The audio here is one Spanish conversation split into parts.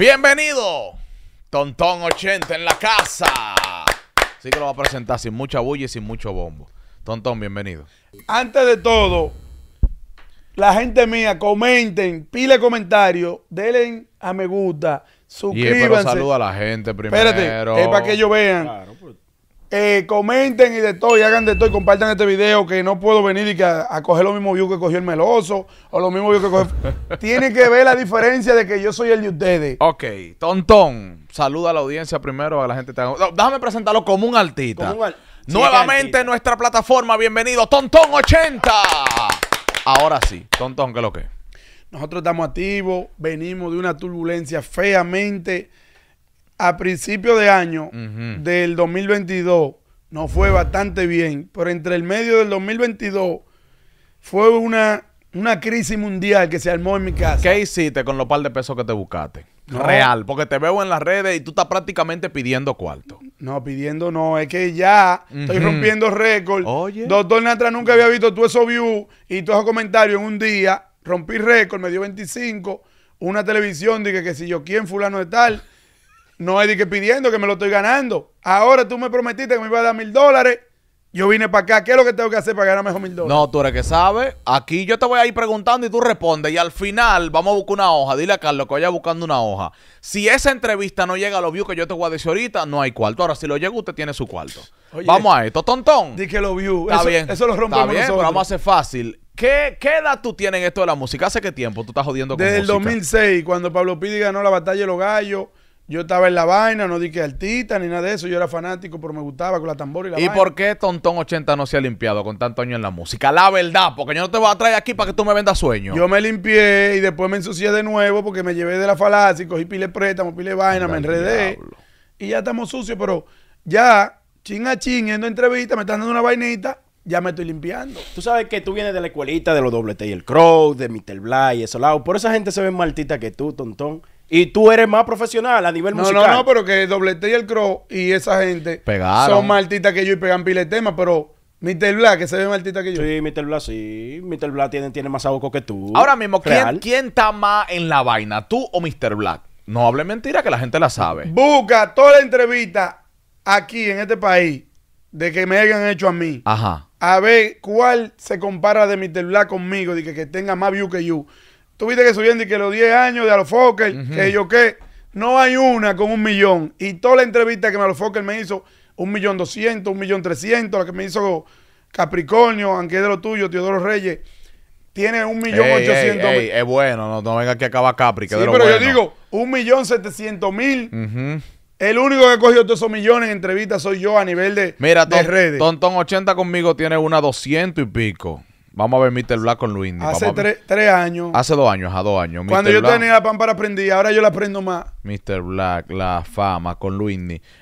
Bienvenido, Tontón 80 en la casa. Así que lo va a presentar sin mucha bulla y sin mucho bombo. Tontón, bienvenido. Antes de todo, la gente mía, comenten, pile comentarios, denle a me gusta, suscríbanse. Y saluda a la gente primero. Espérate, es para que ellos vean. Claro, eh, comenten y de todo, y hagan de todo, y compartan este video, que no puedo venir y que a, coger lo mismo view que cogió el Meloso, o lo mismo view que cogió... Tiene que ver la diferencia de que yo soy el de ustedes. Ok, Tontón, saluda a la audiencia primero, a la gente... Te... déjame presentarlo como un artista. Nuevamente en nuestra plataforma, bienvenido, Tontón80. Ahora sí, Tontón, ¿qué es lo que? Nosotros estamos activos, venimos de una turbulencia feamente a principio de año del 2022 no fue bastante bien, pero entre el medio del 2022 fue una, una crisis mundial que se armó en mi casa. ¿Qué hiciste con los par de pesos que te buscaste? Real, porque te veo en las redes y tú estás prácticamente pidiendo cuarto. No, pidiendo no, es que ya estoy rompiendo récord. Oye. Doctor Natra nunca había visto tú eso view y todos esos comentarios en un día. Rompí récord, me dio 25. Una televisión, dije que si yo quién, fulano de tal, no es de que pidiendo que me lo estoy ganando. Ahora tú me prometiste que me iba a dar mil dólares. Yo vine para acá. ¿Qué es lo que tengo que hacer para ganar mejor mil dólares? No, tú eres que sabes. Aquí yo te voy a ir preguntando y tú respondes. Y al final vamos a buscar una hoja. Dile a Carlos que vaya buscando una hoja. Si esa entrevista no llega a los views que yo te voy a decir ahorita, no hay cuarto. Ahora, si lo llega, usted tiene su cuarto. vamos a esto, tontón. Di que los views. Está eso, bien. Eso lo rompemos bien, vamos a hacer fácil. ¿Qué, ¿Qué, edad tú tienes en esto de la música? ¿Hace qué tiempo tú estás jodiendo con Desde el 2006, cuando Pablo Pidi ganó la batalla de los gallos yo estaba en la vaina, no di que artista ni nada de eso. Yo era fanático, pero me gustaba con la tambora y la ¿Y por qué Tontón 80 no se ha limpiado con tanto año en la música? La verdad, porque yo no te voy a traer aquí para que tú me vendas sueño. Yo me limpié y después me ensucié de nuevo porque me llevé de la falacia, cogí pile préstamo, pile vaina, me enredé. Y ya estamos sucios, pero ya, ching a ching, yendo a entrevistas, me están dando una vainita ya me estoy limpiando. Tú sabes que tú vienes de la escuelita de los WT y el Crow, de Mr. Bly y eso lado. Por esa gente se ve más altita que tú, tontón. Y tú eres más profesional a nivel musical. No, no, pero que Doblete y el Crow y esa gente son más artistas que yo y pegan pile temas, pero Mr. Black, que se ve más artista que yo. Sí, Mr. Black sí. Mr. Black tiene, tiene más abocos que tú. Ahora mismo, ¿quién, ¿quién, está más en la vaina? ¿Tú o Mr. Black? No hable mentira que la gente la sabe. Busca toda la entrevista aquí en este país de que me hayan hecho a mí. Ajá. A ver cuál se compara de Mr. Black conmigo, de que, que tenga más view que yo. Tuviste que subiendo y que los 10 años de Alofoker, que yo qué. No hay una con un millón. Y toda la entrevista que me me hizo, un millón doscientos, un millón trescientos, la que me hizo Capricornio, aunque de lo tuyo, Teodoro Reyes, tiene un millón ochocientos mil. Es bueno, no, no venga que acaba Capri, que de lo pero yo digo, un millón setecientos mil. El único que cogido todos esos millones en entrevistas soy yo a nivel de, Mira, redes. Tontón 80 conmigo tiene una 200 y pico. Vamos a ver Mr. Black con Luis. Hace tres, años. Hace dos años, a dos años. Cuando yo tenía la para prendida, ahora yo la prendo más. Mr. Black, la fama con Luis.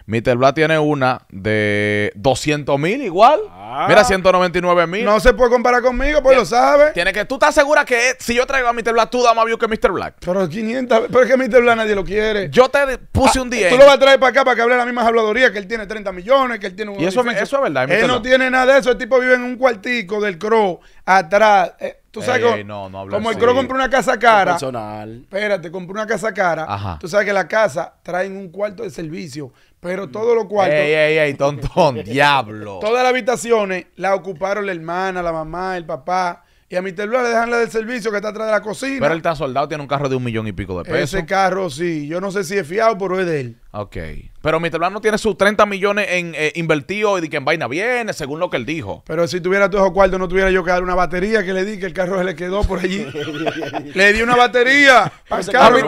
Mr. Black tiene una de 200 mil igual. Ah. Mira, 199 mil. No se puede comparar conmigo, pues lo sabes. Tiene que, tú estás segura que si yo traigo a Mr. Black, tú das más view que Mr. Black. Pero 500, pero es que Mr. Black nadie lo quiere. Yo te puse ah, un 10. Tú lo vas a traer para acá para que hable la misma habladuría que él tiene 30 millones, que él tiene un... Y eso, es verdad. Él no tiene nada de eso. El tipo vive en un cuartico del Crow atrás. Eh, tú sabes que, eh, como el Cro compró una casa cara. Personal. Espérate, compró una casa cara. Tú sabes que la casa traen un cuarto de servicio, pero todos los cuartos. Ey, ey, ey, tontón, diablo. Todas las habitaciones las ocuparon la hermana, la mamá, el papá y a mi Blue le dejan la del servicio que está atrás de la cocina. Pero él está soldado, tiene un carro de un millón y pico de pesos. Ese carro sí, yo no sé si es fiado, pero es de él. Ok. Pero mi no tiene sus 30 millones eh, invertidos invertido y que en vaina viene, según lo que él dijo. Pero si tuviera tu ojo cuarto, no tuviera yo que dar una batería que le di, que el carro se le quedó por allí. le di una batería. al carro,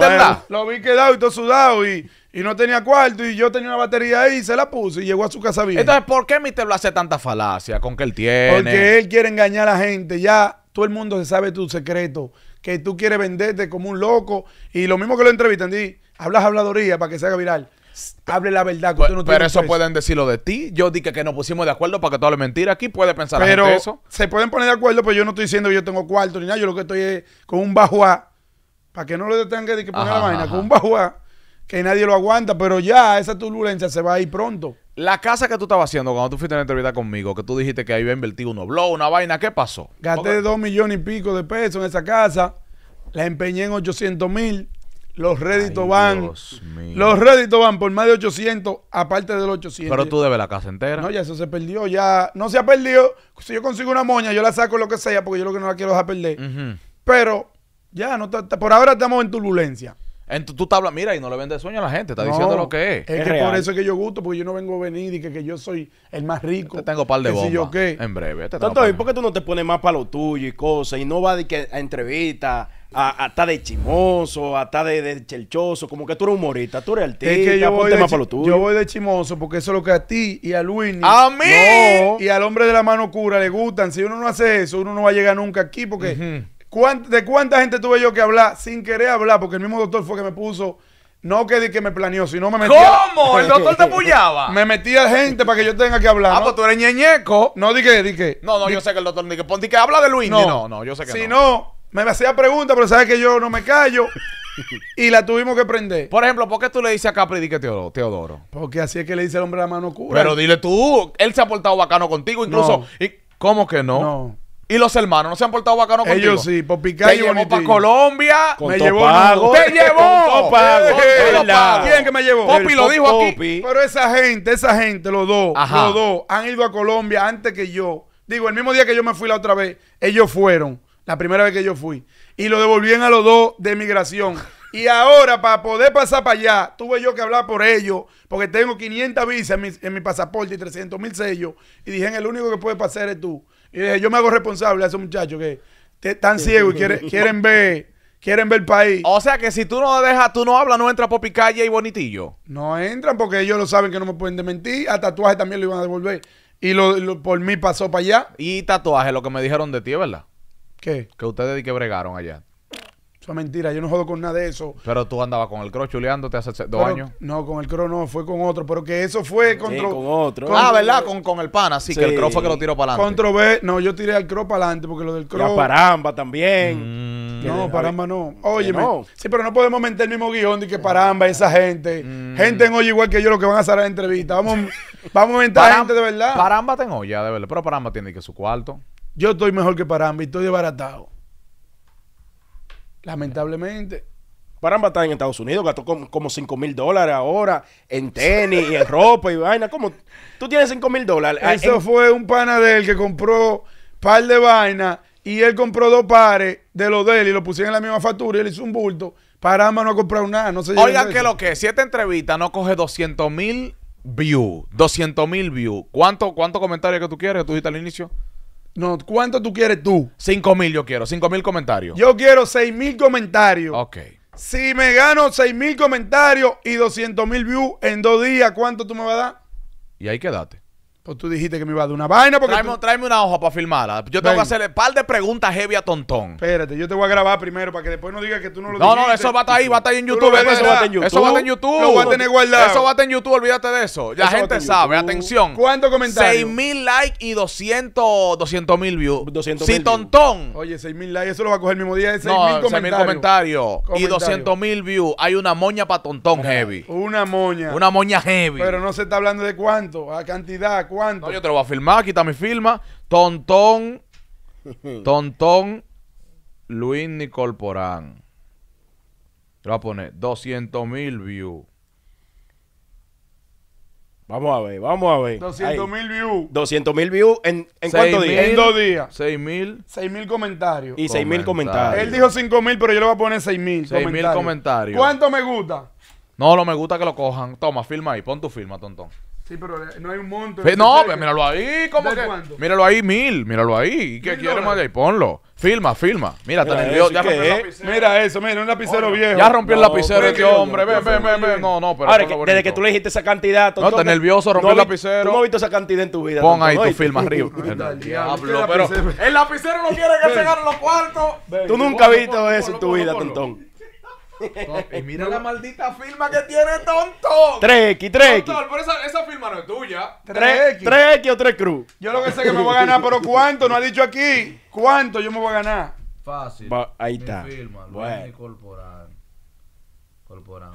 Lo vi quedado y todo sudado y y no tenía cuarto y yo tenía una batería ahí se la puse y llegó a su casa bien. Entonces, ¿por qué Mr. hace tanta falacia con que él tiene? Porque él quiere engañar a la gente. Ya todo el mundo se sabe tu secreto, que tú quieres venderte como un loco. Y lo mismo que lo entrevistan, di, hablas habladoría para que se haga viral. Hable la verdad. Que pero, pues, no pero eso pueden decirlo de ti. Yo dije que nos pusimos de acuerdo para que tú hables mentira. Aquí puede pensar pero eso. Se pueden poner de acuerdo, pero yo no estoy diciendo que yo tengo cuarto ni nada. Yo lo que estoy es con un bajo para que no lo tengan que poner la vaina, con un bajo que nadie lo aguanta. Pero ya esa turbulencia se va a ir pronto. La casa que tú estabas haciendo cuando tú fuiste a la entrevista conmigo, que tú dijiste que a invertir Uno blog, una vaina, ¿qué pasó? Gasté dos millones y pico de pesos en esa casa, la empeñé en 800 mil, los réditos van. Los réditos van por más de 800, aparte del 800. Pero tú debes la casa entera. No, ya eso se perdió, ya no se ha perdido. Si yo consigo una moña, yo la saco lo que sea, porque yo lo que no la quiero dejar perder. Pero ya, no por ahora estamos en turbulencia. Entonces tú te hablas, mira, y no le vendes sueño a la gente, está diciendo lo que es. Es, que por eso es que yo gusto, porque yo no vengo a venir y que, yo soy el más rico. Te tengo par de bombas. En breve. Tanto, por qué tú no te pones más para lo tuyo y cosas? Y no vas a entrevistas a, estar de chimoso, a estar de, chelchoso, como que tú eres humorista, tú eres artista, es que yo voy, de, yo voy de chimoso porque eso es lo que a ti y a Luis a mí y al hombre de la mano cura le gustan. Si uno no hace eso, uno no va a llegar nunca aquí porque ¿De cuánta gente tuve yo que hablar sin querer hablar? Porque el mismo doctor fue que me puso. No que, que me planeó, sino me metía. ¿Cómo? ¿El doctor te puñaba? me metía gente para que yo tenga que hablar. Ah, ¿no? pues tú eres ñeñeco. No, di que, di que. No, no, yo sé que el doctor di que, di que habla de Luis. No, no, no yo sé que si no. me hacía preguntas, pero sabes que yo no me callo. y la tuvimos que prender. Por ejemplo, ¿por qué tú le dices a Capri di que Teodoro, Teodoro? Porque así es que le dice el hombre a la mano cura. Pero dile tú, él se ha portado bacano contigo, incluso. Y, ¿Cómo que no? No y los hermanos no se han portado bacano contigo. Ellos sí, por Te llevó para Colombia. me llevó. Pago. Te llevó. Con Con ¿Quién que me llevó? Popi lo dijo aquí. Pero esa gente, esa gente, los dos, los dos han ido a Colombia antes que yo. Digo, el mismo día que yo me fui la otra vez, ellos fueron. La primera vez que yo fui. Y lo devolvían a los dos de migración. Y ahora, para poder pasar para allá, tuve yo que hablar por ellos, porque tengo 500 visas en mi, en mi pasaporte y 300 mil sellos. Y dije, el único que puede pasar es tú. Y dije, yo me hago responsable a esos muchachos que están ciegos y quieren, quieren ver quieren ver el país. O sea que si tú no dejas, tú no hablas, no entras por Picalle y Bonitillo. No entran porque ellos lo saben que no me pueden dementir. A tatuaje también lo iban a devolver. Y lo, por mí pasó para allá. Y tatuaje, lo que me dijeron de ti, ¿verdad? ¿Qué? Que ustedes que bregaron allá. Eso mentira, yo no jodo con nada de eso. Pero tú andabas con el cro chuleándote hace dos años. No, con el cro no, fue con otro, pero que eso fue contra. Sí, con otro. ah, ¿verdad? Con, con el pana, Así que el cro fue que lo tiró para adelante. no, yo tiré al cro para adelante porque lo del cro. a paramba también. Mm. no, paramba no. Óyeme. Sí, pero no podemos meter el mismo guión de que paramba, esa gente. Mm. Gente en olla igual que yo, lo que van a hacer a la entrevista. Vamos, vamos a meter gente de verdad. Paramba tengo ya, de verdad. Pero paramba tiene que su cuarto. Yo estoy mejor que paramba y estoy desbaratado. Lamentablemente. Paramba está en Estados Unidos, gastó como, como 5 mil dólares ahora en tenis y en ropa y vaina. ¿Cómo? Tú tienes 5 mil dólares. Ah, eso fue un pana de él que compró par de vaina y él compró dos pares de los de él y lo pusieron en la misma factura y él hizo un bulto. Paramba no ha comprado nada. No Oigan, que lo que, si esta entrevista no coge 200 mil views, 200 mil views, ¿cuántos cuánto comentarios que tú quieres que tú dijiste al inicio? No, ¿cuánto tú quieres tú? Cinco mil yo quiero, cinco mil comentarios. Yo quiero seis mil comentarios. Ok. Si me gano seis mil comentarios y 200 mil views en dos días, ¿cuánto tú me vas a dar? Y ahí quédate. Pues tú dijiste que me iba a dar una vaina porque Tráeme, una hoja para filmarla Yo tengo que hacerle un par de preguntas heavy a Tontón. Espérate, yo te voy a grabar primero para que después no digas que tú no lo no, dijiste. No, no, eso va a estar ahí, va a estar ahí en YouTube. Eso va a estar en YouTube. Eso va a estar en YouTube. a tener guardado. Eso va a estar en YouTube, olvídate de eso. La gente sabe, atención. ¿Cuántos comentarios? 6.000 likes y 200 mil views. si sí, Tontón. Oye, 6.000 likes, eso lo va a coger el mismo día. 6.000 no, comentarios. comentarios. Y 200.000 mil views. Hay una moña para Tontón heavy. Una moña. Una moña heavy. Pero no se está hablando de cuánto, a cantidad cuánto? yo te lo voy a firmar, quita mi firma. Tontón, Tontón, Luis Nicolporán. Te lo voy a poner 200 mil views. Vamos a ver, vamos a ver. 200 mil views. 200 mil views en, en cuántos días? en dos días. 6 mil. 6 mil comentarios. Y 6 mil comentarios. Él dijo 5 mil, pero yo le voy a poner 6 mil. 6 mil comentarios. ¿Cuánto me gusta? No, no me gusta que lo cojan. Toma, firma ahí. Pon tu firma, tontón. Sí, pero no hay un monto. Este no, pero míralo ahí, como que. Míralo ahí, mil, míralo ahí. ¿Qué quieres más Ponlo. Filma, filma. Mira, está nervioso. Mira eso, mira, un lapicero viejo. Ya rompió el lapicero este hombre. Ven, ven, ven, No, no, pero. desde que tú le dijiste esa cantidad. no, está nervioso, rompió el lapicero. Tú no has visto esa cantidad en tu vida. Pon ahí tu filma arriba. el El lapicero no quiere que se gane los cuartos. Tú nunca has visto eso en tu vida, tontón y mira la maldita firma que tiene, tonto. 3 Treki. Pero esa, esa firma no es tuya. 3X o 3 Cruz. Yo lo que sé que me voy a ganar, pero ¿cuánto? No ha dicho aquí. ¿Cuánto yo me voy a ganar? Fácil. ahí está. bueno. corporal Corporal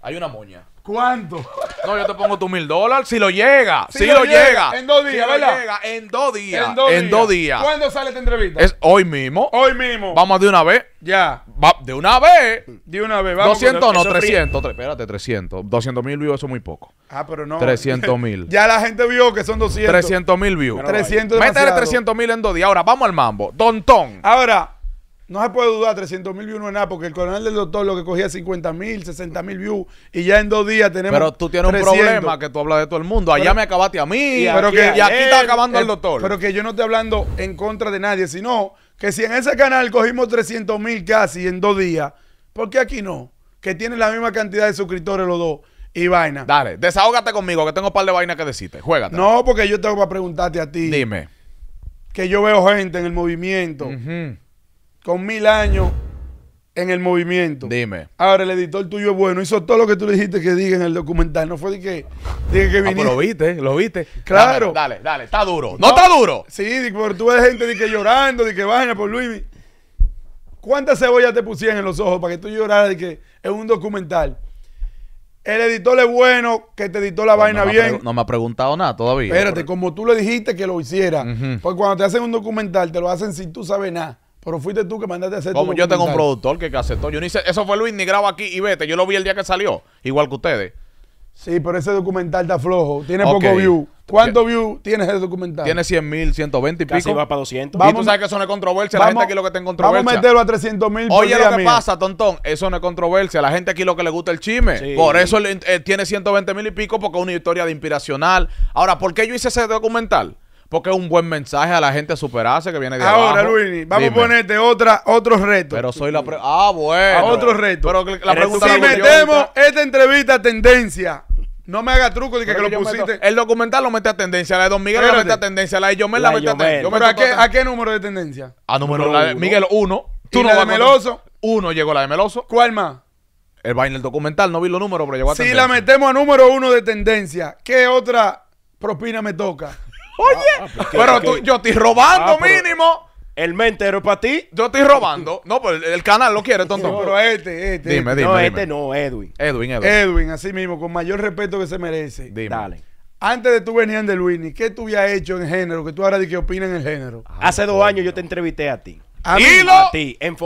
Hay una moña. ¿Cuánto? No, yo te pongo tu mil dólares si lo llega. Si, lo, llega, En dos días, si ¿verdad? llega, en dos días. En dos, días. ¿Cuándo sale esta entrevista? Es hoy mismo. Hoy mismo. Vamos de una vez. Ya. de una vez. De una vez. Vamos 200, no, 300. espérate, 300. 200 mil views, eso es muy poco. Ah, pero no. 300 mil. ya la gente vio que son 200. 300 mil views. 300 Métele 300 mil en dos días. Ahora, vamos al mambo. Tontón. Ahora, no se puede dudar 300 mil views no es nada, porque el coronel del doctor lo que cogía 50 mil, 60 mil views, y ya en dos días tenemos. Pero tú tienes un problema que tú hablas de todo el mundo. Allá me acabaste a mí, y, pero aquí, que, está acabando el, doctor. Pero que yo no estoy hablando en contra de nadie, sino que si en ese canal cogimos 300 mil casi en dos días, ¿por qué aquí no? Que tienen la misma cantidad de suscriptores los dos y vaina. Dale, desahógate conmigo, que tengo un par de vainas que decirte. juega No, porque yo tengo para preguntarte a ti. Dime. Que yo veo gente en el movimiento. Ajá con mil años en el movimiento. Dime. Ahora el editor tuyo es bueno, hizo todo lo que tú le dijiste que diga en el documental, no fue de que, tiene que ah, pues viniste. lo viste, lo viste. Claro. Dale, dale, está duro. No, está duro. Sí, pero tú ves gente de que llorando, de que vaina por Luis. ¿Cuántas cebollas te pusieron en los ojos para que tú lloraras de que es un documental? El editor es bueno, que te editó la pues vaina bien. No me ha preguntado nada todavía. Espérate, como tú le dijiste que lo hiciera. Porque cuando te hacen un documental, te lo hacen sin tú saber nada. Pero fuiste tú que mandaste a hacer Como yo tengo un productor que, que aceptó. Yo ni eso fue Luis, ni grabo aquí y vete. Yo lo vi el día que salió, igual que ustedes. Sí, pero ese documental está flojo. Tiene poco view. ¿Cuánto view tiene ese documental? Tiene 100 mil, 120 y Casi pico. va para 200. Vamos, y tú que eso no es controversia. la gente aquí lo que está en controversia. Vamos a meterlo a 300 mil. Oye, lo que pasa, tontón, eso no es controversia. La gente aquí lo que le gusta el chisme. Por eso eh, tiene 120 mil y pico, porque es una historia de inspiracional. Ahora, ¿por qué yo hice ese documental? Porque es un buen mensaje a la gente a superarse que viene de Ahora, Luis Luini, vamos a ponerte otra, otro reto. Pero soy la Ah, bueno. otro reto. Pero la pregunta Si metemos esta entrevista a tendencia, no me haga truco de que, lo pusiste. el documental lo mete a tendencia, la de Don Miguel Lo la mete a tendencia, la de Yomel la, la mete a tendencia. Pero ¿a qué, número de tendencia? A ah, número, la de Miguel 1. ¿Tú no la de Meloso? Uno llegó la de Meloso. ¿Cuál más? El baile del documental, no vi los números, pero llegó a tendencia. Si la metemos a número uno de tendencia, ¿qué otra propina me toca? Oye, ah, pues, pero yo estoy robando ah, mínimo. El mentero es para ti. Yo estoy robando. No, pero pues, el, canal lo quiere, tonto. pero este, este. Dime, dime. No, este no, Edwin. Edwin, Edwin. Edwin, así mismo, con mayor respeto que se merece. Dime. Dale. Antes de tú venir de Luini, ¿qué tú habías hecho en género? Que tú ahora de qué opinas en el género. Ah, Hace dos años yo te entrevisté a ti. A, mí, a ti, en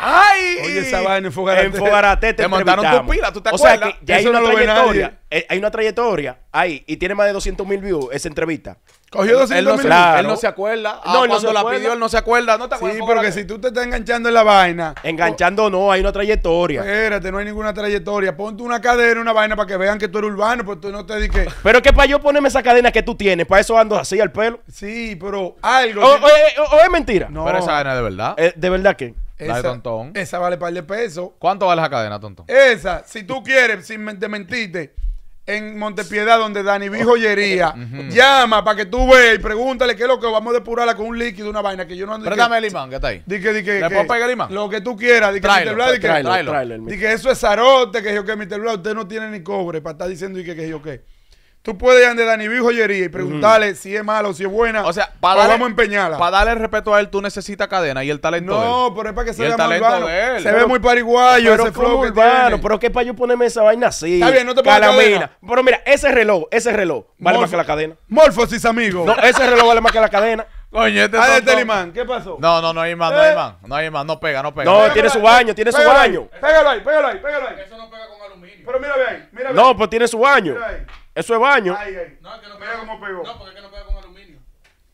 ¡Ay! Oye, esa vaina en Fogarate. te, mandaron tu pila, ¿tú te acuerdas? O sea, que ya hay una trayectoria. Eh, hay una trayectoria ahí y tiene más de 200 mil views esa entrevista. Cogió 200 mil Él no se acuerda. Ah, no, él no cuando se la pidió, él no se acuerda. No te acuerdas. Sí, porque si tú te estás enganchando en la vaina. Enganchando no, hay una trayectoria. Espérate, no hay ninguna trayectoria. Ponte una cadena, una vaina para que vean que tú eres urbano, porque tú no te dediques. Pero es que para yo ponerme esa cadena que tú tienes, para eso ando así al pelo. Sí, pero algo. O, oh, oh, eh, oh, es mentira. No. Pero esa cadena de verdad. Eh, ¿De verdad qué? Esa, de tontón. Esa vale par de pesos. ¿Cuánto vale esa cadena, tontón? Esa, si tú quieres, sin mentirte en Montepiedad, donde Dani vi joyería, llama para que tú veas y pregúntale qué es lo que vamos a depurarla con un líquido, una vaina que yo no ando. Pero dame el imán que está ahí. Di que, puedo el imán? Lo que tú quieras, di que eso es zarote, que yo que mi celular, usted no tiene ni cobre para estar diciendo y que, que yo Tú puedes ir a Dani B Joyería y preguntarle si es malo, o si es buena. O sea, para darle, vamos a empeñarla. Para darle respeto a él, tú necesitas cadena y el talento. No, de pero es para que se vea más urbano. Se ve muy pariguayo ese flow que Tiene. Pero que para yo ponerme esa vaina así. Está bien, no te cadena. Pero mira, ese reloj, ese reloj vale más que la cadena. Morfosis, amigo. No, ese reloj vale más que la cadena. Coño, este ah, es este el ¿qué pasó? No, no, no hay más, no hay eh. más, no hay imán, no pega, no pega. No, tiene su baño, tiene su baño. Pégalo ahí, pégalo ahí, pégalo ahí. Eso no pega con aluminio. Pero mira bien, mira No, pues tiene su baño. Eso es baño. No, es que no pega como pegó. No, porque es que no pega con aluminio.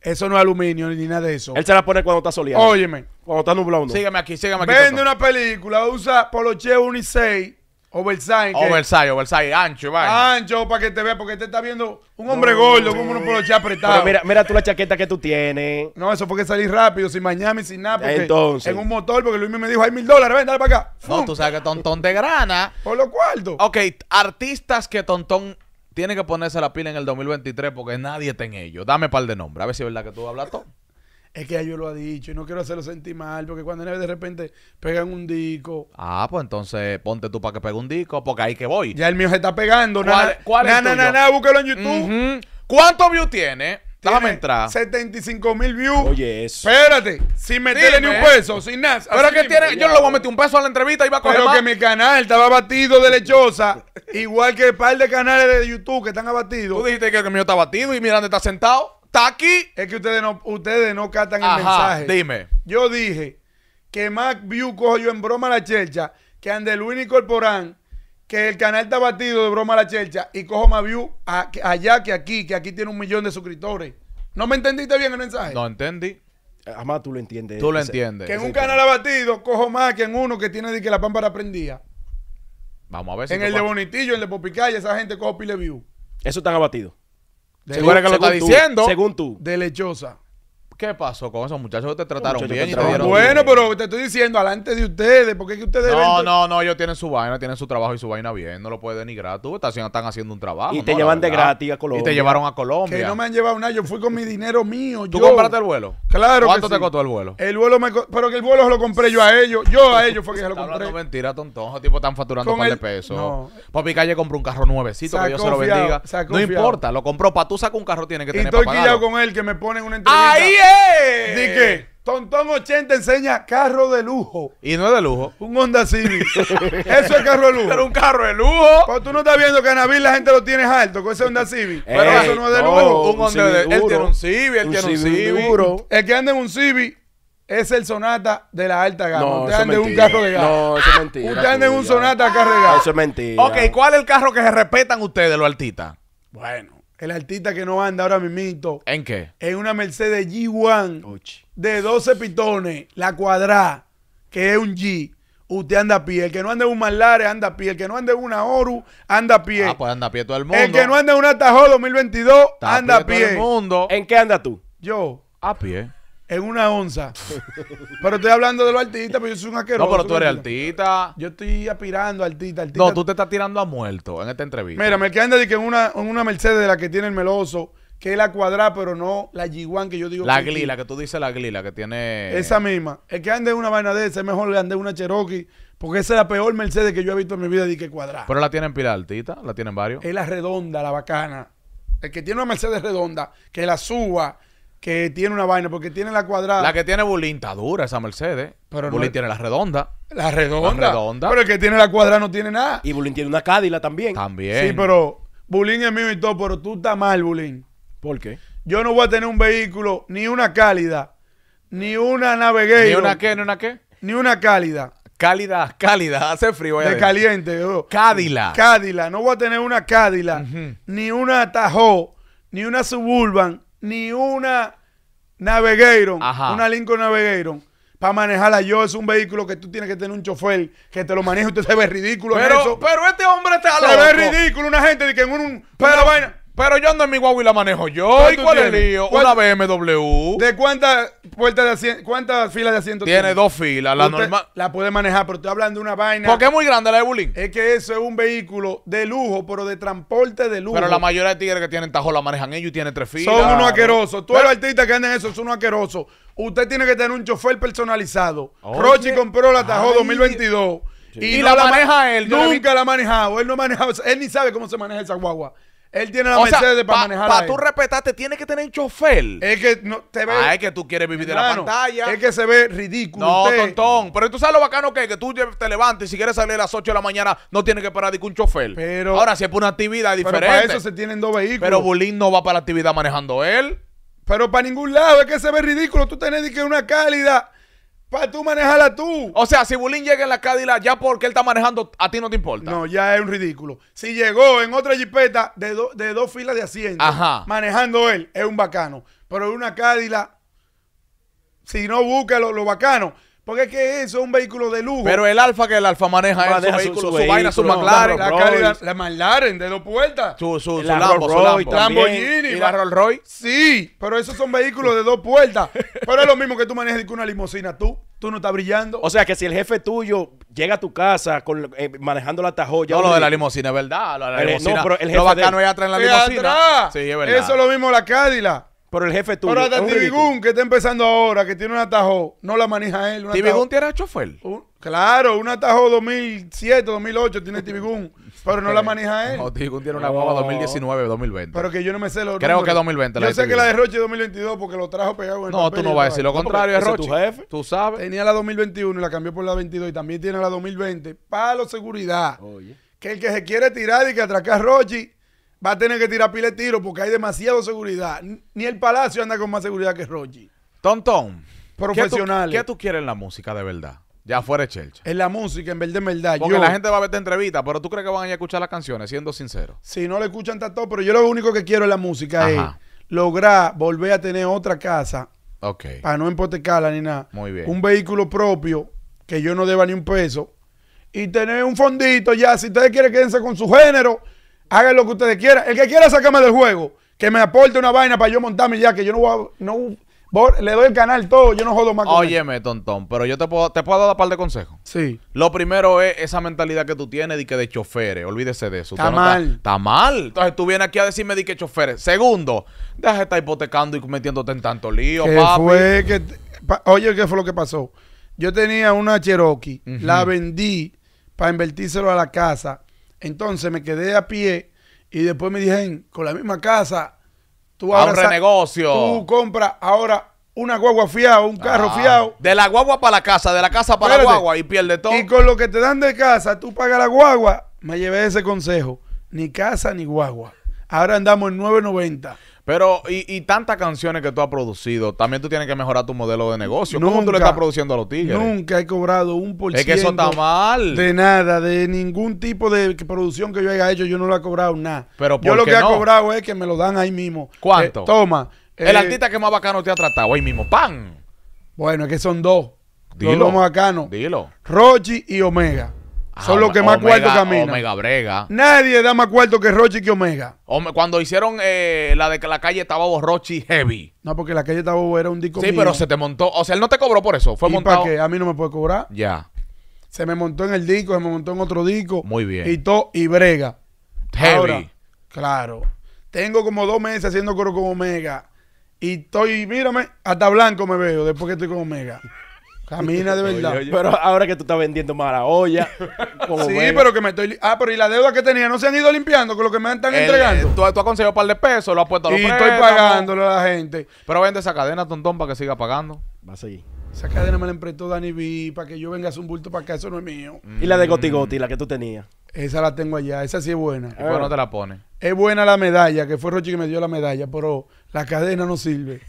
Eso no es aluminio ni nada de eso. Él se la pone cuando está soleado. Óyeme. Cuando está nublado. Sígueme aquí, sígueme aquí. Vende una película, usa Poloche Unisex, Oversize. Oversize, Oversize, ancho, vaya. Ancho, para que te vea, porque te está viendo un hombre gordo con unos Poloche apretados. Pero mira, mira tú la chaqueta que tú tienes. No, eso fue que salí rápido, sin Miami, sin nada. Entonces. En un motor, porque Luis me dijo, hay mil dólares, ven, dale para acá. No, tú sabes que tontón de grana. Por lo cuarto. Ok, artistas que tontón tiene que ponerse la pila en el 2023 porque nadie está en ello. Dame par de nombres, a ver si es verdad que tú hablas todo. Es que yo lo ha dicho y no quiero hacerlo sentir mal, porque cuando de repente pegan un disco. Ah, pues entonces ponte tú para que pegue un disco, porque ahí que voy. Ya el mío se está pegando, ¿Cuál, na, cuál na, búsquelo en YouTube. ¿Cuánto ¿Cuántos views tiene? Déjame 75 mil views. Oye, eso. Espérate. Sin meterle ni un peso, sin nada. que tiene. Yo no le voy a meter un peso a la entrevista y va a coger. Pero que mi canal estaba batido de lechosa. igual que el par de canales de YouTube que están abatidos. Tú dijiste que el mío está batido y mira dónde está sentado. Está aquí. Es que ustedes no, ustedes no captan el mensaje. Dime. Yo dije que más view cojo yo en broma la checha que y Corporán que el canal está batido de broma a la chercha y cojo más views allá que aquí, que aquí tiene un millón de suscriptores. ¿No me entendiste bien el mensaje? No entendí. Eh, Además, tú lo entiendes. Tú lo entiendes. Que en un canal abatido cojo más que en uno que tiene de que la pámpara prendía. Vamos a ver si En el de Bonitillo, el de Popicaya, esa gente cojo pile view. Eso están abatidos. Según, que lo está diciendo. Según tú. De lechosa. ¿Qué pasó con esos muchachos? Te trataron bien. y te dieron bueno, pero te estoy diciendo, alante de ustedes, porque es que ustedes. No, no, no, ellos tienen su vaina, tienen su trabajo y su vaina bien. No lo pueden denigrar. Tú estás, están haciendo un trabajo. Y te llevan de gratis a Colombia. Y te llevaron a Colombia. Que no me han llevado nada. Yo fui con mi dinero mío. ¿Tú compraste el vuelo? Claro. ¿Cuánto que te costó el vuelo? El vuelo me Pero que el vuelo lo compré yo a ellos. Yo a ellos fue que se lo compré. No, mentira, tontón. Los están facturando un par de pesos. No. Papi Calle compró un carro nuevecito, que Dios se lo bendiga. No importa, lo compró. Para tú sacar un carro, tiene que tener. Y estoy con él, que me ponen una entrevista. Dije, ¿De qué? Tontón 80 enseña carro de lujo. Y no es de lujo. Un Honda Civic. Eso es carro de lujo. Pero un carro de lujo. Pero tú no estás viendo que en Avil la gente lo tiene alto con ese Honda Civic. Eh, Pero eso no es de lujo. un, Honda de, Él tiene un Civic, él tiene un Civic. Duro. El que anda en un Civic es el Sonata de la alta gama. No, Usted anda en un carro de gama. No, eso es ah, mentira. Usted anda en un Sonata carregado. Eso es mentira. Ok, ¿cuál es el carro que se respetan ustedes, los altitas? Bueno. El artista que no anda ahora mismo. ¿En qué? En una Mercedes G1 de 12 pitones, la cuadra, que es un G. Usted anda a pie. El que no anda en un Malare, anda a pie. El que no anda en una Oru anda a pie. Ah, pues anda a pie todo el mundo. El que no anda en una Tajo 2022 anda a pie. Todo el mundo. ¿En qué anda tú? Yo. A pie en una onza. pero estoy hablando de los artistas, pero pues yo soy un aqueroso. No, pero tú eres artista. Yo estoy aspirando artista, artista. No, tú te estás tirando a muerto en esta entrevista. Mira, me quedan de que en una, en una Mercedes de la que tiene el meloso, que es la cuadrada, pero no la g que yo digo. La glila, que tú dices la glila, que tiene. Esa misma. el que ande una vaina de esa, es mejor le ande una Cherokee. Porque esa es la peor Mercedes que yo he visto en mi vida de que cuadrada. Pero la tienen pila altita, la tienen varios. Es la redonda, la bacana. El que tiene una Mercedes redonda, que la suba que tiene una vaina, porque tiene la cuadrada. La que tiene Bulín está dura, esa Mercedes. Pero Bulín tiene la redonda. La redonda. redonda. Pero el que tiene la cuadrada no tiene nada. Y Bulín tiene una Cádila también. También. Sí, pero Bulín es mío y todo, pero tú estás mal, Bulín. ¿Por qué? Yo no voy a tener un vehículo, ni una cálida, ni una navegue ¿Ni una qué? ¿Ni una qué? Ni una cálida. Cálida, cálida, hace frío. De caliente. Cádila. Cádila, no voy a tener una Cádila, ni una Tajo, ni una Suburban ni una Navigator, una Lincoln Navigator. Para manejarla yo es un vehículo que tú tienes que tener un chofer que te lo maneje. Usted se ve ridículo pero, Pero este hombre está loco. Se ve ridículo una gente de que en un... Pero, vaina... Pero yo ando en mi guagua y la manejo yo. ¿Y cuál es el lío? Una BMW. ¿De cuántas puertas de cuántas filas de asiento tiene? Tiene dos filas. La normal. La puede manejar, pero estoy hablando de una vaina. Porque es muy grande la de bullying? Es que eso es un vehículo de lujo, pero de transporte de lujo. Pero la mayoría de tigres que tienen Tajo la manejan ellos y tiene tres filas. Son unos asquerosos. Tú, los el artista que andan eso, son unos asquerosos. Usted tiene que tener un chofer personalizado. Rochi compró la Tajo 2022. Y, la, maneja él. Nunca la manejado. Él no ha manejado. Él ni sabe cómo se maneja esa guagua. Él tiene la o Mercedes sea, para manejar. Para tú respetarte, tiene que tener un chofer. Es que no, te ve. Ah, es que tú quieres vivir de la pantalla. Es que se ve ridículo. No, tontón. Pero tú sabes lo bacano que es que tú te levantes y si quieres salir a las 8 de la mañana, no tienes que parar de un chofer. Pero. Ahora, si es por una actividad diferente. Pero eso se tienen dos vehículos. Pero Bulín no va para la actividad manejando él. Pero para ningún lado, es que se ve ridículo. Tú tenés que una cálida para tú manejarla tú. O sea, si Bulín llega en la Cadillac, ya porque él está manejando, a ti no te importa. No, ya es un ridículo. Si llegó en otra jipeta de, dos filas de asiento, manejando él, es un bacano. Pero en una Cadillac, si no busca lo, lo bacano. Porque es que eso es un vehículo de lujo. Pero el Alfa que el Alfa maneja, maneja su, su, vehículo, su, vaina, su McLaren, la, la, McLaren de dos puertas. Su, su, su Lambo, su Lambo. Y la Rolls Royce. Sí, pero esos son vehículos de dos puertas. Pero es lo mismo que tú manejes con una limusina tú. Tú no estás brillando. O sea que si el jefe tuyo llega a tu casa con, eh, manejando la tajoya. No, lo de la limusina es verdad. Lo eh, No, pero el jefe. Lo bacano es atrás en la limusina. Sí, es verdad. Eso es lo mismo la Cádila. Pero el jefe tuyo. Pero hasta Tibigún, que está empezando ahora, que tiene un atajo, no la maneja él. ¿Tibigún tiene chofer? claro, un atajo 2007, 2008 tiene Tibigún, pero no la maneja él. No, Tibigún tiene una guagua 2019, 2020. Pero que yo no me sé lo... Creo que que 2020. yo sé que la de Roche 2022 porque lo trajo pegado en No, tú no vas a decir lo contrario es Roche. Tu jefe. Tú sabes. Tenía la 2021 y la cambió por la 22 y también tiene la 2020. Palo seguridad. Oye. Que el que se quiere tirar y que atracar a Roche va a tener que tirar pile tiro porque hay demasiada seguridad. Ni el Palacio anda con más seguridad que Rochi. Tontón. Profesional. ¿Qué tú, quieres en la música de verdad? Ya fuera de En la música, en verdad, en verdad. Porque la gente va a ver verte entrevista, pero tú crees que van a ir a escuchar las canciones, siendo sincero. Si no le escuchan tanto, pero yo lo único que quiero en la música es lograr volver a tener otra casa. Ok. Para no empotecarla ni nada. Muy bien. Un vehículo propio, que yo no deba ni un peso. Y tener un fondito ya. Si ustedes quieren, quédense con su género. Hagan lo que ustedes quieran. El que quiera sacarme del juego, que me aporte una vaina para yo montarme ya, que yo no voy a. No, le doy el canal todo, yo no jodo más. Óyeme, él. tontón, pero yo te puedo, te puedo dar un par de consejos. Sí. Lo primero es esa mentalidad que tú tienes de que de choferes. Olvídese de eso. Está mal. está, mal. Entonces tú vienes aquí a decirme de que choferes. Segundo, deja de estar hipotecando y metiéndote en tanto lío, ¿Qué Fue oye, ¿qué fue lo que pasó? Yo tenía una Cherokee, la vendí para invertírselo a la casa entonces me quedé a pie y después me dijeron, con la misma casa, tú ahora Tú compras ahora una guagua fiado, un carro ah, fiado. De la guagua para la casa, de la casa para la guagua y pierde todo. Y con lo que te dan de casa, tú pagas la guagua. Me llevé ese consejo. Ni casa ni guagua. Ahora andamos en 990. Pero, y, y, tantas canciones que tú has producido, también tú tienes que mejorar tu modelo de negocio. Nunca, ¿Cómo tú le estás produciendo a los tigres? Nunca he cobrado un por ciento. Es que eso está mal. De nada, de ningún tipo de producción que yo haya hecho, yo no lo he cobrado nada. Pero ¿por yo lo que he cobrado es que me lo dan ahí mismo. ¿Cuánto? Eh, toma. El eh, artista que más bacano te ha tratado, ahí mismo. ¡Pam! Bueno, es que son dos. Dilo. Los Dilo. Rochi y Omega. Son los que más cuarto caminan. Omega Brega. Nadie da más cuarto que Rochi que Omega. cuando hicieron eh, la de que la calle estaba Rochi Heavy. No, porque la calle estaba era un disco Sí, pero se te montó. O sea, él no te cobró por eso. Fue montado. para qué? A mí no me puede cobrar. Ya. Se me montó en el disco, se me montó en otro disco. Muy bien. Y todo, y brega. Heavy. claro. Tengo como dos meses haciendo coro con Omega. Y estoy, mírame, hasta blanco me veo después que estoy con Omega. Camina de verdad. Pero ahora que tú estás vendiendo mala olla. sí, pero que me estoy. Ah, pero y la deuda que tenía no se han ido limpiando con lo que me están entregando. Eh, tú, has conseguido un par de pesos, lo has puesto a los Y estoy pagándolo a la gente. Pero vende esa cadena, tontón, para que siga pagando. Va a seguir. Esa cadena me la emprestó Dani B para que yo venga a un bulto para acá, eso no es mío. Mm. ¿Y la de Goti Goti, la que tú tenías? Esa la tengo allá, esa sí es buena. ¿Y no te la pones? Es buena la medalla, que fue Rochi que me dio la medalla, pero la cadena no sirve.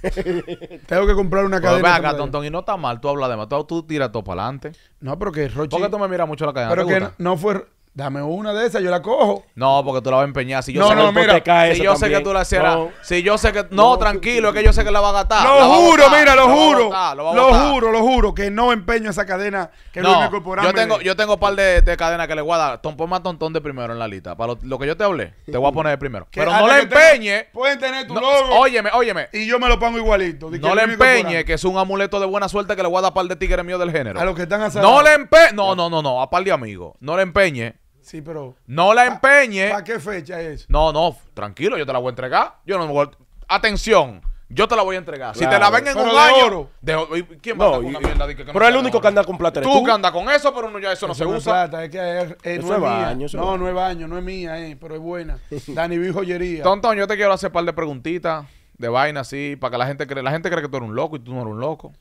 Tengo que comprar una cadena. Venga, tontón, y no está mal, tú hablas de más. Tú, tiras todo para adelante. No, pero que Rochi. ¿Por qué tú me miras mucho la cadena? Pero que no fue. Dame una de esas, yo la cojo. No, porque tú la vas a empeñar. Si yo sé que si yo sé que tú la hicieras. Si yo sé que. No, tranquilo, es que yo sé que la va a gastar. Lo juro, mira, lo, juro. lo, juro, lo juro, que no empeño esa cadena que no, Yo tengo, yo tengo un par de, cadenas que le voy a dar. más tontón de primero en la lista. Para lo, que yo te hablé, te voy a poner de primero. Pero no le empeñe. pueden tener tu logo. Óyeme, óyeme. Y yo me lo pongo igualito. No le empeñe, que es un amuleto de buena suerte que le voy a dar par de tigres míos del género. A los que están haciendo. No No, no, no, no. A par de amigos. No le empeñe. Sí, pero. No la empeñe. ¿Para qué fecha es? No, no, tranquilo, yo te la voy a entregar. Yo no voy Atención. Yo te la voy a entregar. si te la ven en un año. De, ¿Quién va a una mierda? pero es el único que anda con plata. Tú, que andas con eso, pero uno ya eso no se usa. es que es, es, no es Baño, no, es baño, no es mía, eh, pero es buena. Dani vi joyería. Tontón, yo te quiero hacer un par de preguntitas de vaina así, para que la gente cree. La gente cree que tú eres un loco y tú no eres un loco.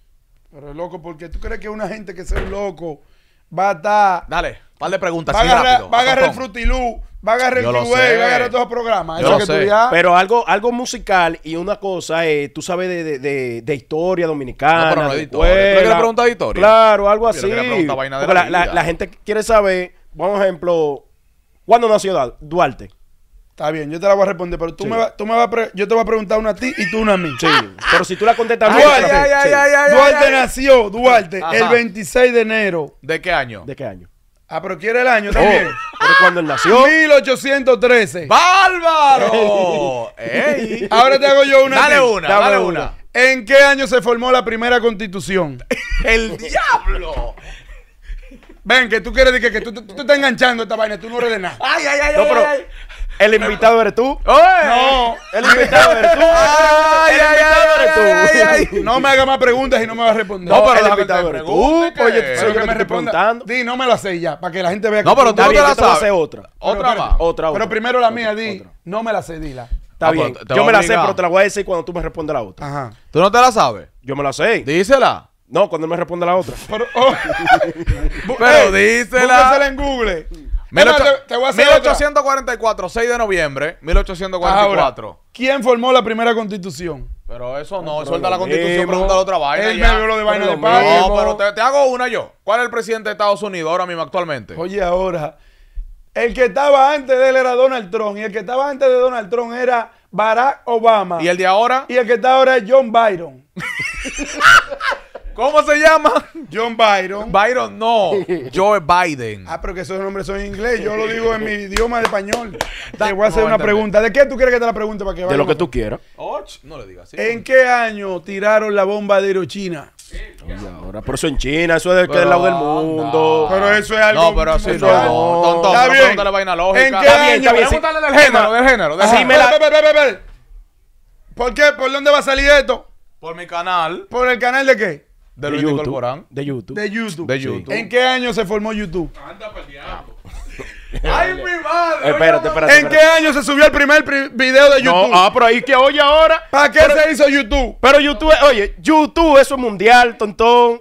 Pero es loco, porque tú crees que una gente que sea un loco va a estar. Dale par de preguntas. Va a agarrar, va el Frutilú, va a agarrar el Club va a agarrar todos los programas. que Pero algo, algo musical y una cosa, eh, tú sabes de, de, de, historia dominicana. No, pero no es historia. ¿Tú de historia? Claro, algo así. la, gente quiere saber, por ejemplo, ¿cuándo nació Duarte? Está bien, yo te la voy a responder, pero tú me, tú me vas yo te voy a preguntar una a ti y tú una a mí. Sí, pero si tú la contestas Duarte nació, Duarte, el 26 de enero. ¿De qué año? ¿De qué año? Ah, pero quiere el año oh, también. pero cuando él nació. 1813. ¡Bárbaro! Ey. Ahora te hago yo una. Dale una, dale, una. ¿En qué año se formó la primera constitución? ¡El diablo! Ven, que tú quieres decir que, tú, te estás enganchando esta vaina, tú no eres de nada. Ay, ay, ay, ay, ay, el invitado eres tú. No, el invitado eres tú. Ay, el invitado eres tú. No me haga más preguntas y no me va a responder. No, pero el invitado eres tú. Pues yo soy yo que me responda. Di, no me lo sé ya, para que la gente vea que No, pero tú no te la sabes. otra. Otra va. Otra, Pero primero la mía, di. No me la sé, dila. Está ah, pues, bien. Yo me la sé, pero te la voy a decir cuando tú me respondas la otra. Ajá. ¿Tú no te la sabes? Yo me la sé. Dísela. No, cuando me responda la otra. Pero, oh. eh, dísela. en Google. 1844, 6 de noviembre, 1844. ¿Quién formó la primera constitución? Pero eso no, suelta la constitución, pregunta la otra vaina. de vaina de No, pero te, te, hago una yo. ¿Cuál es el presidente de Estados Unidos ahora mismo, actualmente? Oye, ahora, el que estaba antes de él era Donald Trump y el que estaba antes de Donald Trump era Barack Obama. ¿Y el de ahora? Y el que está ahora es John Byron. ¿Cómo se llama? John Byron. Byron, no. Joe Biden. Ah, pero que esos nombres son en inglés. Yo lo digo en mi idioma de español. Te voy a hacer una pregunta. ¿De qué tú quieres que te la pregunte para que vaya? De lo que tú quieras. Och, no le digas. ¿En qué año tiraron la bomba de Hiroshima? ahora, por eso en China, eso es del, lado del mundo. Pero eso es algo. No, pero así no. Tonto, está bien. la vaina lógica. ¿En qué año? Está bien, está del género, del género. Así me la... ¿Por qué? ¿Por dónde va a salir esto? Por mi canal. ¿Por el canal de qué? De, YouTube, De YouTube. De YouTube. ¿En qué año se formó YouTube? Anda para ¡Ay, mi madre! Espérate, espérate. ¿En qué año se subió el primer video de YouTube? No, ah, pero ahí que hoy ahora. ¿Para qué se hizo YouTube? Pero YouTube, oye, YouTube, eso es mundial, tontón.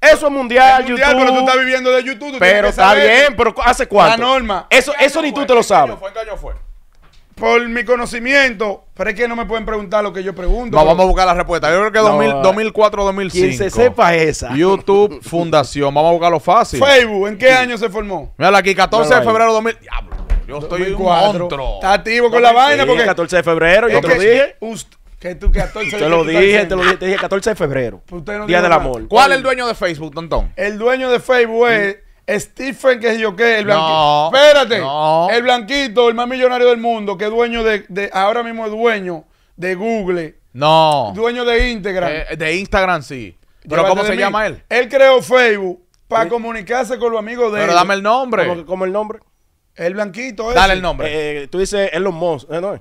Eso es mundial, es mundial YouTube. Pero tú estás viviendo de YouTube. pero está bien, pero ¿hace cuánto? La norma. Eso, eso ni tú te lo sabes. ¿Fue por mi conocimiento, pero es que no me pueden preguntar lo que yo pregunto. vamos a buscar la respuesta. Yo creo que 2004-2005. Eh, quien se sepa esa. YouTube Fundación. Vamos a buscarlo fácil. Facebook, ¿en qué año se formó? Mira aquí, 14 de febrero de 2000. Diablo, yo estoy en un Está activo con la vaina porque. 14 de febrero, yo te lo dije. que tú, que 14 te lo dije, te lo dije, te dije 14 de febrero. Pues Día del amor. ¿Cuál es el dueño de Facebook, Tontón? El dueño de Facebook es mm. Stephen, que es yo qué, el blanquito. Espérate. El blanquito, el más millonario del mundo, que es dueño de, ahora mismo es dueño de Google. No. Dueño de Instagram. Eh, de Instagram, sí. Pero ¿cómo se llama él? Él creó Facebook para comunicarse con los amigos de Pero él. dame el nombre. ¿Cómo, el nombre? El blanquito ese. Dale el nombre. Eh, tú dices Elon Musk. Eh, no,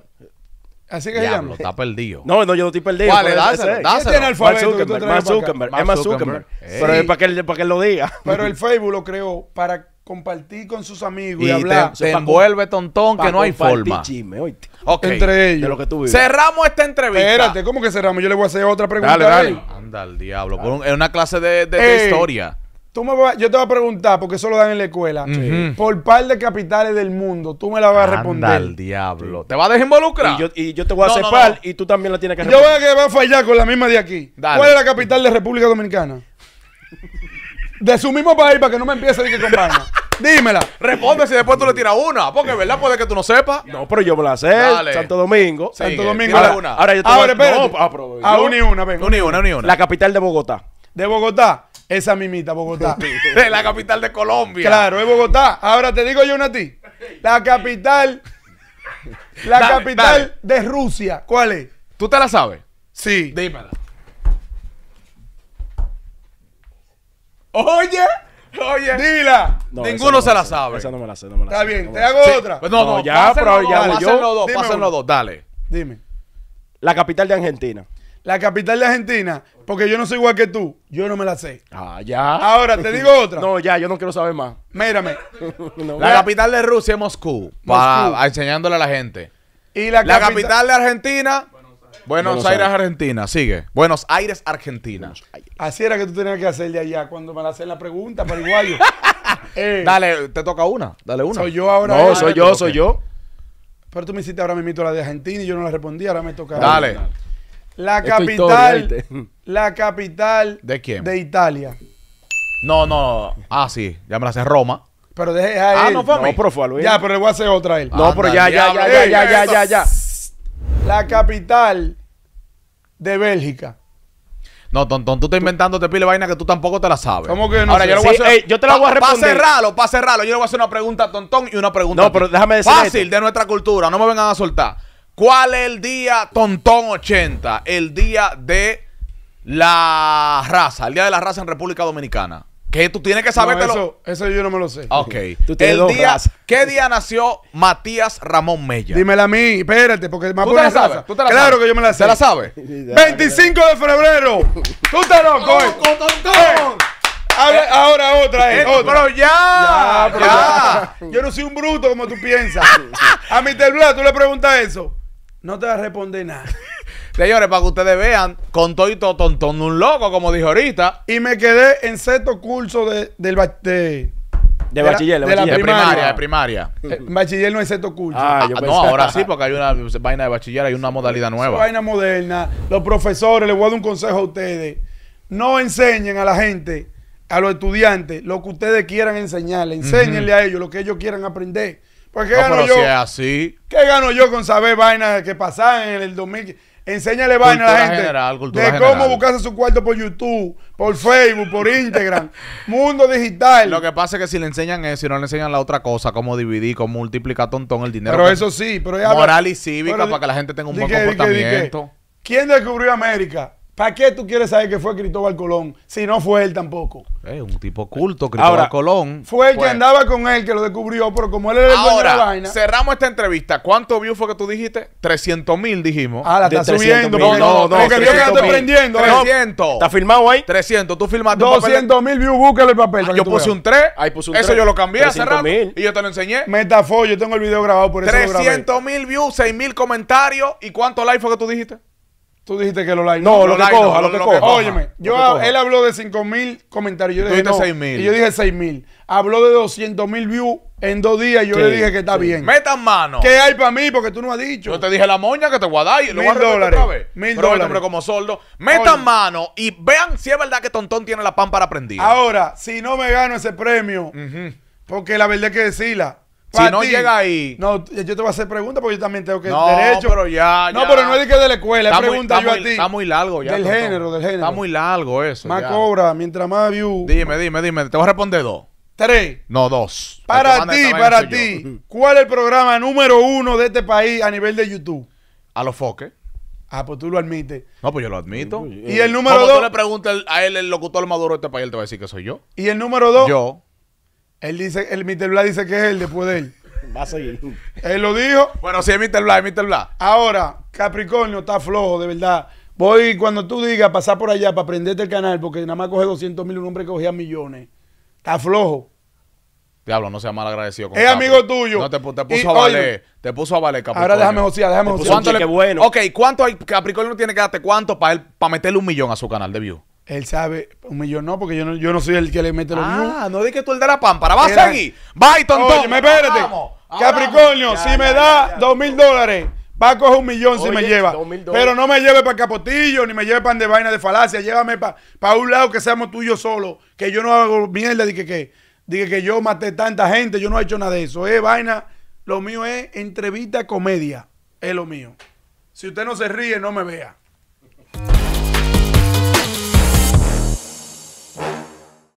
Así que Diablo, llama. está perdido. No, no, yo no estoy perdido. ¿Cuál es? Dáselo, tiene Mark Zuckerberg, Más Zuckerberg, Emma Zuckerberg. Pero es para que, para que lo diga. Pero el Facebook lo creó para compartir con sus amigos y, hablar. Te, te envuelve tontón que no hay forma. Entre ellos. Cerramos esta entrevista. Espérate, ¿cómo que cerramos? Yo le voy a hacer otra pregunta. Dale, dale. Anda al diablo. Es una clase de historia yo te voy a preguntar, porque eso lo dan en la escuela, por par de capitales del mundo, tú me la vas a responder. al diablo. ¿Te vas a desinvolucrar? Y yo, y yo te voy a hacer par y tú también la tienes que responder. Yo voy a, que va a fallar con la misma de aquí. ¿Cuál es la capital de República Dominicana? de su mismo país, para que no me empiece a decir que Dímela. Responde si después tú le tiras una. Porque verdad puede que tú no sepas. No, pero yo me la sé. Santo Domingo. Santo Domingo. Ahora, una. ahora yo te voy a... No, una ah, ah, y una, venga. Una y una, una y una. La capital de Bogotá. De Bogotá. Esa mimita, Bogotá. es la capital de Colombia. Claro, es Bogotá. Ahora te digo yo una a ti. La capital. La capital de Rusia. ¿Cuál es? ¿Tú te la sabes? Sí. Dímela. Oye. Oye, dila. Ninguno se la sabe. Esa no me la sé, no me la Está bien, te hago otra. Pues no, no, ya, pero ya. Pásenlo dos, pásenlo dos, dale. Dime. La capital de Argentina. La capital de Argentina, porque yo no soy igual que tú, yo no me la sé. Ah, ya. Ahora te digo otra. No, ya, yo no quiero saber más. Mírame. la capital de Rusia es Moscú. Para, enseñándole a la gente. Y la, capital, de Argentina. Buenos, Buenos Aires, Argentina, sigue. Buenos Aires, Argentina. Así era que tú tenías que hacerle allá cuando me la hacen la pregunta, el eh, dale, te toca una, dale una. Soy yo ahora. No, soy yo, soy yo. Pero tú me hiciste ahora mismo la de Argentina y yo no la respondí, ahora me toca. Dale. La capital. la capital. ¿De quién? De Italia. No, no. Ah, sí. Ya me la sé Roma. Pero deje a él. Ah, no fue a mí. No, pero fue a Luis. Ya, pero le voy a hacer otra a él. No, pero ya, ya, ya, ya, ya, ya, ya, La capital de Bélgica. No, tontón, tú estás inventando te pile vaina que tú tampoco te la sabes. ¿Cómo que no? Ahora, yo, voy a hacer, yo te la voy a responder. Para cerrarlo, para cerrarlo. Yo le voy a hacer una pregunta tontón y una pregunta. No, pero déjame decir. Fácil, de nuestra cultura. No me vengan a soltar. ¿Cuál es el día Tontón 80? El día de la raza, el día de la raza en República Dominicana. Que tú tienes que saber eso, eso, yo no me lo sé. Ok. ¿Qué día nació Matías Ramón Mella? Dímela a mí, espérate, porque me ¿Tú te la sabes? claro que yo me la sé. ¿Te la sabes? 25 de febrero. tú te loco. ¡Tontón! Eh, ahora, otra eh. eh pero ya. Ya, Yo no soy un bruto como tú piensas. a mi Blas, tú le preguntas eso. No te va a responder nada. Señores, para que ustedes vean, con todo y todo tontón, un loco, como dijo ahorita. Y me quedé en sexto curso de, del de, bachiller, de, primaria. De primaria. De eh, primaria. bachiller no es sexto curso. Ah, ah no, ahora sí, porque hay una vaina de bachiller, hay una modalidad nueva. vaina moderna. Los profesores, les voy a dar un consejo a ustedes. No enseñen a la gente, a los estudiantes, lo que ustedes quieran enseñarles. Enséñenle a ellos lo que ellos quieran aprender porque no, pero Si es así. ¿Qué gano yo con saber vainas que pasaban en el 2000? Enséñale vaina a la gente de cómo buscarse su cuarto por YouTube, por Facebook, por Instagram, mundo digital. Lo que pasa es que si le enseñan eso y no le enseñan la otra cosa, cómo dividir, cómo multiplicar tontón el dinero. Pero eso sí, pero ya Moral y cívica para que la gente tenga un buen comportamiento. ¿Quién descubrió América? ¿Para qué tú quieres saber que fue Cristóbal Colón si no fue él tampoco? Es eh, un tipo culto, Cristóbal Colón. Fue el que pues. andaba con él que lo descubrió, pero como él era el dueño de la vaina. Cerramos esta entrevista. ¿Cuántos views fue que tú dijiste? 300 mil dijimos. Ah, la estás subiendo. No, no, no. Porque ah, yo que estoy prendiendo. 300. ¿Está firmado ahí? 300. Tú firmaste 200 mil views. búsquelo el papel. yo puse un 3. Ahí puse un 3. Eso yo lo cambié hace rato. Y yo te lo enseñé. Metafo, Yo tengo el video grabado por eso. 300 mil views, 6 mil comentarios. ¿Y cuánto like fue que tú dijiste? Tú dijiste que lo like. No, lo, que coja, lo, que coja. Óyeme, yo, él habló de 5 mil comentarios. Yo le dije, no. 6, y yo dije 6 mil. Habló de 200 mil views en dos días. Yo le dije que está bien. Metan mano. ¿Qué hay para mí? Porque tú no has dicho. Yo te dije la moña que te voy a dar. Y mil lo voy a dólares. Otra vez. Pero este dólares. como soldo. Metan mano y vean si es verdad que Tontón tiene la pan para aprender Ahora, si no me gano ese premio, porque la verdad es que decirla si no llega ahí. No, yo te voy a hacer preguntas porque yo también tengo que. No, derecho. pero ya. No, pero no es de que de la escuela, es pregunta yo a ti. Está muy largo ya. Del género, del género. Está muy largo eso. Más cobra, mientras más view. Dime, dime, dime. Te voy a responder dos. Tres. No, dos. Para ti, para ti. ¿Cuál es el programa número uno de este país a nivel de YouTube? A los foques. Ah, pues tú lo admites. No, pues yo lo admito. Y el número Como dos. tú le preguntas a él, el locutor maduro de este país, él te va a decir que soy yo. Y el número dos. Yo. Él dice, el Mr. Black dice que es él después de él. Va a seguir. Él lo dijo. Bueno, sí es Mr. Black, es Mr. Black. Ahora, Capricornio está flojo, de verdad. Voy cuando tú digas pasar por allá para prenderte el canal, porque nada más coge 200 mil, un hombre que cogía millones. Está flojo. Diablo, no sea mal agradecido. es amigo tuyo. No, te, puso a valer. te puso a valer, Capricornio. Ahora déjame Josía, déjame José. Qué bueno. Ok, ¿cuánto hay, Capricornio tiene que darte cuánto para para meterle un millón a su canal de view? Él sabe, un millón no, porque yo no, yo no soy el que le mete los Ah, no di que tú el de la pámpara. Va a seguir. Va y Oye, espérate. Capricornio, si me da dos mil dólares, va a coger un millón si me lleva. Pero no me lleve para Capotillo, ni me lleve pan de vaina de falacia. Llévame para un lado que seamos tú y solo. Que yo no hago mierda Dije que, que, yo maté tanta gente. Yo no he hecho nada de eso. Es vaina. Lo mío es entrevista, comedia. Es lo mío. Si usted no se ríe, no me vea.